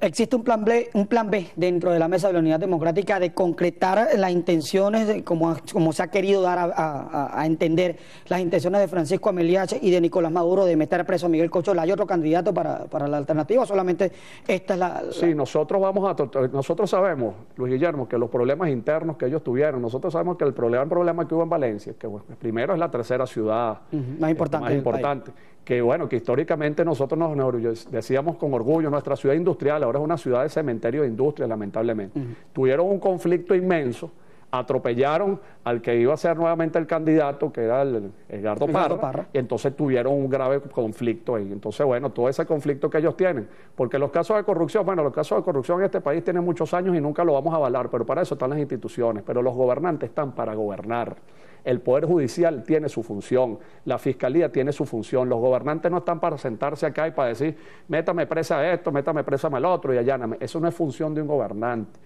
Existe un plan, B, un plan B dentro de la Mesa de la Unidad Democrática de concretar las intenciones, como, se ha querido dar a, entender, las intenciones de Francisco Ameliache y de Nicolás Maduro de meter preso a Miguel Cochola. ¿Hay otro candidato para, la alternativa? Solamente esta es la, Sí, nosotros vamos a... Nosotros sabemos, Luis Guillermo, que los problemas internos que ellos tuvieron, nosotros sabemos que el problema, problema que hubo en Valencia, que primero es la tercera ciudad. Más este, importante. importante que bueno, que históricamente nosotros nos decíamos con orgullo, nuestra ciudad industrial ahora es una ciudad de cementerio de industria, lamentablemente. Tuvieron un conflicto inmenso atropellaron al que iba a ser nuevamente el candidato, que era el, Edgardo Parra, y entonces tuvieron un grave conflicto ahí. Entonces, bueno, todo ese conflicto que ellos tienen, porque los casos de corrupción, bueno, los casos de corrupción en este país tienen muchos años y nunca lo vamos a avalar, pero para eso están las instituciones, pero los gobernantes están para gobernar. El Poder Judicial tiene su función, la Fiscalía tiene su función, los gobernantes no están para sentarse acá y para decir, métame presa a esto, métame presa al otro y alláname. Eso no es función de un gobernante.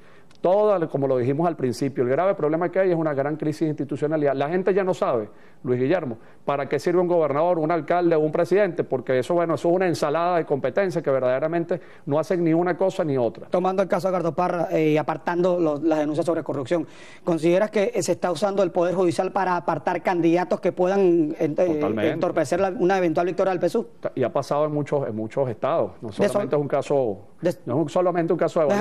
Todo, como lo dijimos al principio, el grave problema que hay es una gran crisis institucional. La gente ya no sabe, Luis Guillermo, para qué sirve un gobernador, un alcalde o un presidente, porque eso, bueno, es una ensalada de competencias que verdaderamente no hacen ni una cosa ni otra. Tomando el caso de Gardoparra y eh, apartando las denuncias sobre corrupción, ¿consideras que eh, se está usando el Poder Judicial para apartar candidatos que puedan eh, entorpecer una eventual victoria del PSU? Y ha pasado en muchos, en muchos estados, no solamente es un caso, no es solamente un caso de...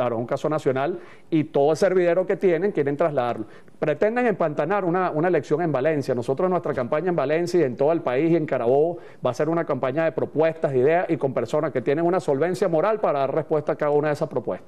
Claro, es un caso nacional y todo el servidero que tienen quieren trasladarlo. Pretenden empantanar una, una elección en Valencia. Nosotros nuestra campaña en Valencia y en todo el país y en Carabobo va a ser una campaña de propuestas, de ideas y con personas que tienen una solvencia moral para dar respuesta a cada una de esas propuestas.